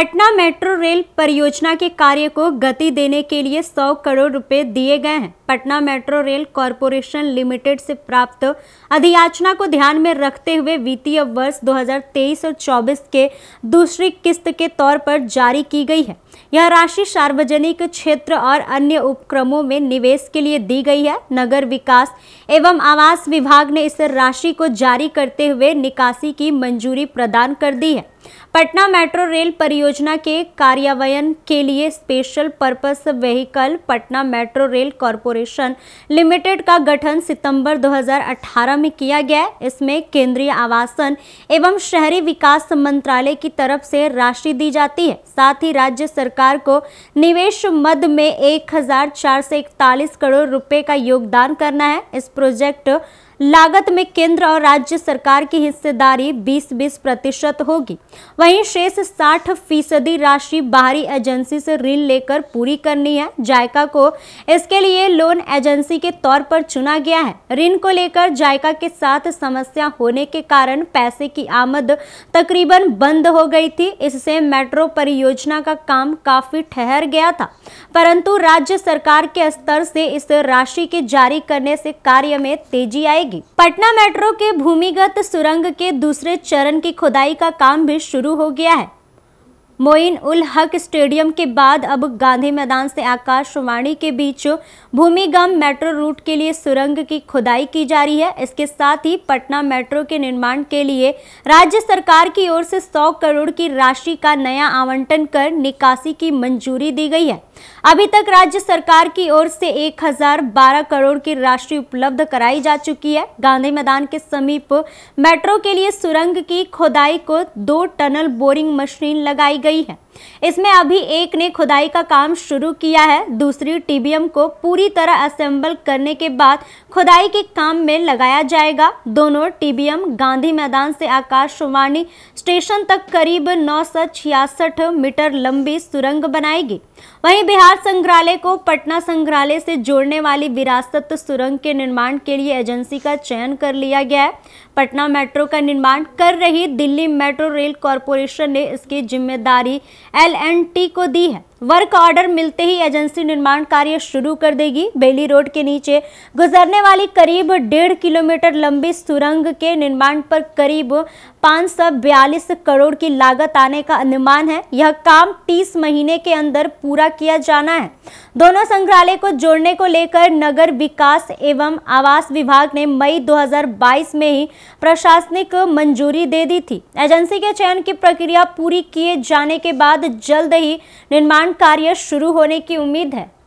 Patna metro rail परियोजना के कार्य को गति देने के लिए 100 करोड़ रुपए दिए गए हैं Patna metro rail corporation limited से प्राप्त अधियाचना को ध्यान में रखते हुए वित्तीय वर्ष 2023 और 24 के दूसरी किस्त के तौर पर जारी की गई है यह राशि सार्वजनिक क्षेत्र और अन्य उपक्रमों में निवेश के लिए दी गई है नगर विकास एवं आवास विभाग ने इस राशि को जारी करते हुए निकासी की मंजूरी प्रदान कर दी है पटना मेट्रो रेल परियोजना के कार्यान्वयन के लिए special purpose vehicle Patna metro rail corporation limited का गठन सितंबर 2018 में किया गया इसमें केंद्रीय आवासन एवं शहरी विकास मंत्रालय की तरफ से राशि दी जाती है साथ ही राज्य सरकार को निवेश मद में एक करोड़ रुपए का योगदान करना है इस प्रोजेक्ट लागत में केंद्र और राज्य सरकार की हिस्सेदारी 20-20 प्रतिशत होगी वहीं शेष 60 फीसदी राशि बाहरी एजेंसी से ऋण लेकर पूरी करनी है जायका को इसके लिए लोन एजेंसी के तौर पर चुना गया है ऋण को लेकर जायका के साथ समस्या होने के कारण पैसे की आमद तकरीबन बंद हो गई थी इससे मेट्रो परियोजना का काम काफी ठहर गया था परंतु राज्य सरकार के स्तर से इस राशि के जारी करने से कार्य में तेजी आएगी जाएगी पटना मेट्रो के भूमिगत सुरंग के दूसरे चरण की खुदाई का काम भी शुरू हो गया है मोइन उल हक स्टेडियम के बाद अब गांधी मैदान से आकाशवाणी के बीच भूमिगम मेट्रो रूट के लिए सुरंग की खुदाई की जा रही है इसके साथ ही पटना मेट्रो के निर्माण के लिए राज्य सरकार की ओर से 100 करोड़ की राशि का नया आवंटन कर निकासी की मंजूरी दी गई है अभी तक राज्य सरकार की ओर से एक करोड़ की राशि उपलब्ध कराई जा चुकी है गांधी मैदान के समीप मेट्रो के लिए सुरंग की खुदाई को दो टनल बोरिंग मशीन लगाई गई गई है इसमें अभी एक ने खुदाई का काम शुरू किया है दूसरी टीबीएम को पूरी तरह असेंबल करने के बाद खुदाई के काम में लगाया जाएगा दोनों टीबीएम गांधी मैदान से आकाशवाणी स्टेशन तक करीब नौ मीटर लंबी सुरंग बनाएगी वहीं बिहार संग्रहालय को पटना संग्रहालय से जोड़ने वाली विरासत सुरंग के निर्माण के लिए एजेंसी का चयन कर लिया गया है पटना मेट्रो का निर्माण कर रही दिल्ली मेट्रो रेल कॉरपोरेशन ने इसकी जिम्मेदारी जानकारी एल को दी है वर्क ऑर्डर मिलते ही एजेंसी निर्माण कार्य शुरू कर देगी बेली रोड के नीचे गुजरने वाली करीब डेढ़ किलोमीटर लंबी सुरंग के निर्माण पर करीब पाँच करोड़ की लागत आने का अनुमान है यह काम 30 महीने के अंदर पूरा किया जाना है दोनों संग्रहालय को जोड़ने को लेकर नगर विकास एवं आवास विभाग ने मई 2022 में ही प्रशासनिक मंजूरी दे दी थी एजेंसी के चयन की प्रक्रिया पूरी किए जाने के बाद जल्द ही निर्माण निर्माण कार्य शुरू होने की उम्मीद है